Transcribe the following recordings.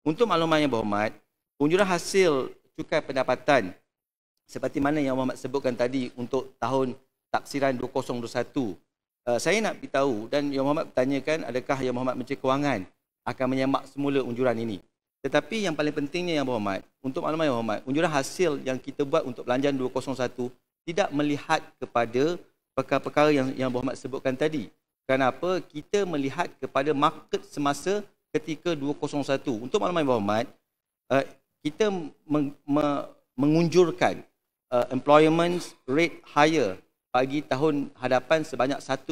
Untuk makluman yang berhormat, unjuran hasil cukai pendapatan seperti mana yang Muhammad sebutkan tadi untuk tahun taksiran 2021. Uh, eh, saya nak beritahu dan Yang Muhammad bertanyakan adakah Yang Muhammad Menteri Kewangan akan menyamak semula unjuran ini. Tetapi yang paling pentingnya Yang Berhormat, untuk makluman Yang Berhormat, unjuran hasil yang kita buat untuk belanjaan 2021 tidak melihat kepada perkara-perkara yang Yang Berhormat sebutkan tadi. Kenapa? Kita melihat kepada market semasa ketika 2001, Untuk maklumat Ibu Ahmad, uh, kita meng, me, mengunjurkan uh, employment rate higher bagi tahun hadapan sebanyak 1.8%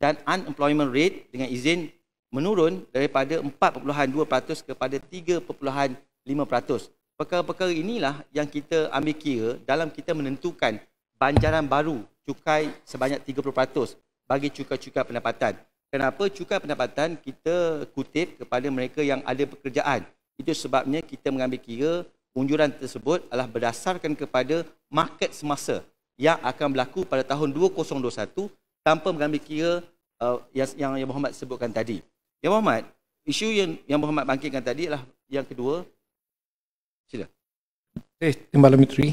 dan unemployment rate dengan izin menurun daripada 4.2% kepada 3.5%. Perkara-perkara inilah yang kita ambil kira dalam kita menentukan banjaran baru cukai sebanyak 30% bagi cukai-cukai pendapatan. Kenapa cukai pendapatan kita kutip kepada mereka yang ada pekerjaan? Itu sebabnya kita mengambil kira unjuran tersebut adalah berdasarkan kepada market semasa yang akan berlaku pada tahun 2021 tanpa mengambil kira uh, yang yang yang Muhammad sebutkan tadi. Ya Muhammad, isu yang yang Muhammad bangkitkan tadi adalah yang kedua. Sila. Eh, Timbalan Menteri.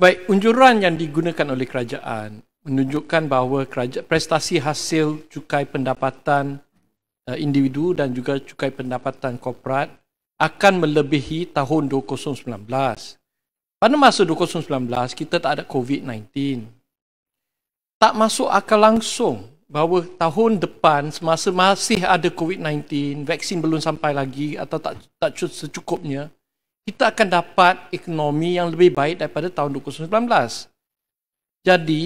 Baik, unjuran yang digunakan oleh kerajaan menunjukkan bahawa prestasi hasil cukai pendapatan eh, individu dan juga cukai pendapatan korporat akan melebihi tahun 2019. Pada masa 2019, kita tak ada COVID-19. Tak masuk akal langsung bahawa tahun depan semasa masih ada COVID-19, vaksin belum sampai lagi atau tak, tak secukupnya, kita akan dapat ekonomi yang lebih baik daripada tahun 2019. Jadi,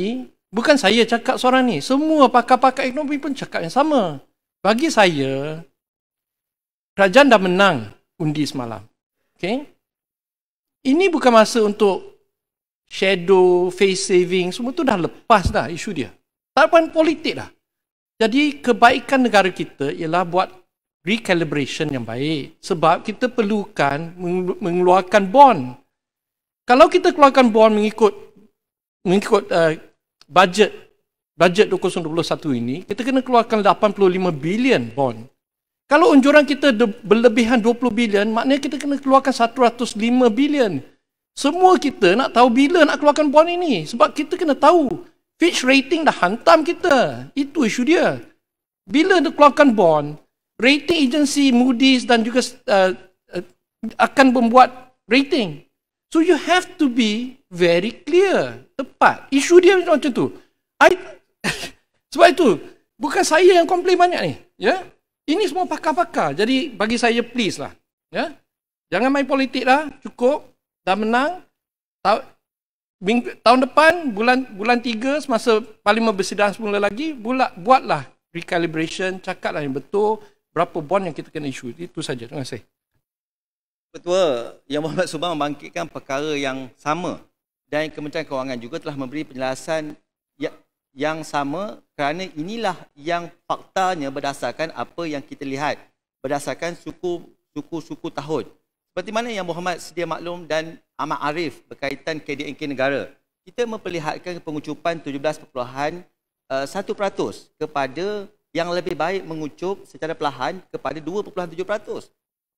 Bukan saya cakap seorang ni. Semua pakar-pakar ekonomi pun cakap yang sama. Bagi saya, kerajaan dah menang undi semalam. Okay? Ini bukan masa untuk shadow, face saving, semua tu dah lepas dah isu dia. Tak ada politik dah. Jadi kebaikan negara kita ialah buat recalibration yang baik. Sebab kita perlukan mengeluarkan bond. Kalau kita keluarkan bond mengikut mengikut uh, budget budget 2021 ini kita kena keluarkan 85 bilion bond. Kalau unjuran kita berlebihan 20 bilion, maknanya kita kena keluarkan 105 bilion. Semua kita nak tahu bila nak keluarkan bond ini sebab kita kena tahu Fitch rating dah hantam kita. Itu isu dia. Bila nak keluarkan bond, rating agency Moody's dan juga uh, uh, akan membuat rating. So you have to be very clear, tepat. Isu dia macam tu. I, sebab itu, bukan saya yang komplain banyak ni. Ya, yeah? Ini semua pakar-pakar. Jadi bagi saya, please lah. Ya, yeah? Jangan main politik lah. Cukup. Dah menang. Ta- bing- tahun depan, bulan bulan tiga, semasa parlimen bersidang semula lagi, bula, buatlah recalibration, cakaplah yang betul, berapa bond yang kita kena isu. Itu saja. Terima kasih. Ketua Yang Muhammad Subang membangkitkan perkara yang sama dan Kementerian Kewangan juga telah memberi penjelasan ya, yang sama kerana inilah yang faktanya berdasarkan apa yang kita lihat berdasarkan suku-suku tahun. Seperti mana yang Muhammad sedia maklum dan amat arif berkaitan KDNK negara. Kita memperlihatkan pengucupan 17.1% eh, kepada yang lebih baik mengucup secara perlahan kepada 2.7%.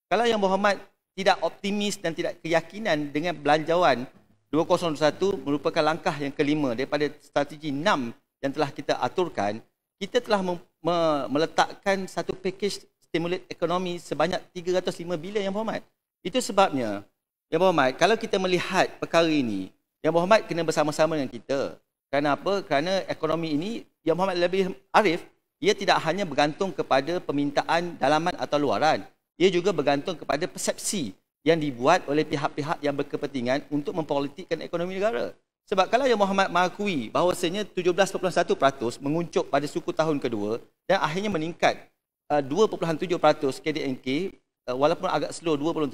Kalau yang Muhammad tidak optimis dan tidak keyakinan dengan belanjawan 2021 merupakan langkah yang kelima daripada strategi 6 yang telah kita aturkan, kita telah mem- me- meletakkan satu pakej stimulate ekonomi sebanyak 305 bilion yang berhormat. Itu sebabnya, yang berhormat, kalau kita melihat perkara ini, yang berhormat kena bersama-sama dengan kita. Kenapa? Kerana ekonomi ini, yang berhormat lebih arif, ia tidak hanya bergantung kepada permintaan dalaman atau luaran ia juga bergantung kepada persepsi yang dibuat oleh pihak-pihak yang berkepentingan untuk mempolitikkan ekonomi negara. Sebab kalau yang Muhammad mengakui bahawasanya 17.1% menguncup pada suku tahun kedua dan akhirnya meningkat 2.7% uh, KDNK uh, walaupun agak slow 2.7%,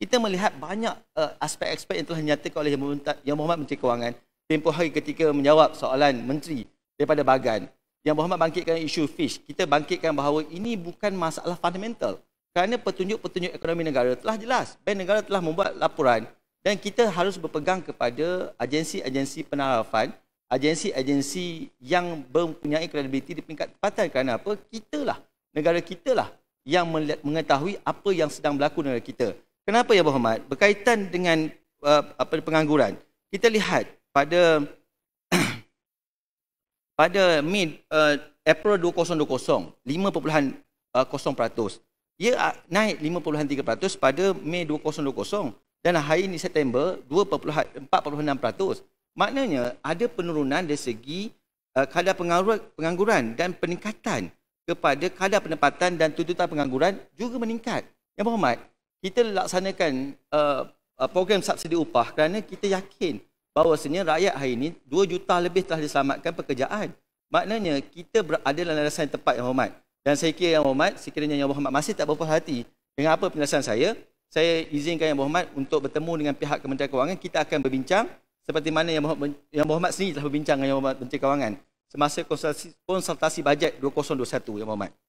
kita melihat banyak uh, aspek-aspek yang telah dinyatakan oleh yang Muhammad Menteri Kewangan tempoh hari ketika menjawab soalan menteri daripada bagan yang Muhammad bangkitkan isu fish kita bangkitkan bahawa ini bukan masalah fundamental kerana petunjuk-petunjuk ekonomi negara telah jelas. Bank negara telah membuat laporan dan kita harus berpegang kepada agensi-agensi penarafan, agensi-agensi yang mempunyai kredibiliti di peringkat tempatan kerana apa? lah, negara kita lah yang mengetahui apa yang sedang berlaku negara kita. Kenapa ya Muhammad? Berkaitan dengan uh, apa pengangguran. Kita lihat pada pada mid uh, April 2020, 5.0% ia ah, naik 5.3% pada Mei 2020 dan hari ini September 2.46%. Maknanya ada penurunan dari segi eh, kadar pengangguran, pengangguran dan peningkatan kepada kadar pendapatan dan tuntutan pengangguran juga meningkat. Yang berhormat, kita laksanakan uh, program subsidi upah kerana kita yakin bahawasanya rakyat hari ini 2 juta lebih telah diselamatkan pekerjaan. Maknanya kita berada dalam landasan yang tepat yang hormat. Dan saya kira yang Muhammad, sekiranya yang Muhammad masih tak berpuas hati dengan apa penjelasan saya, saya izinkan yang Muhammad untuk bertemu dengan pihak Kementerian Kewangan, kita akan berbincang seperti mana yang Muhammad, yang Muhammad sendiri telah berbincang dengan yang Muhammad Menteri Kewangan semasa konsultasi, konsultasi bajet 2021 yang Muhammad.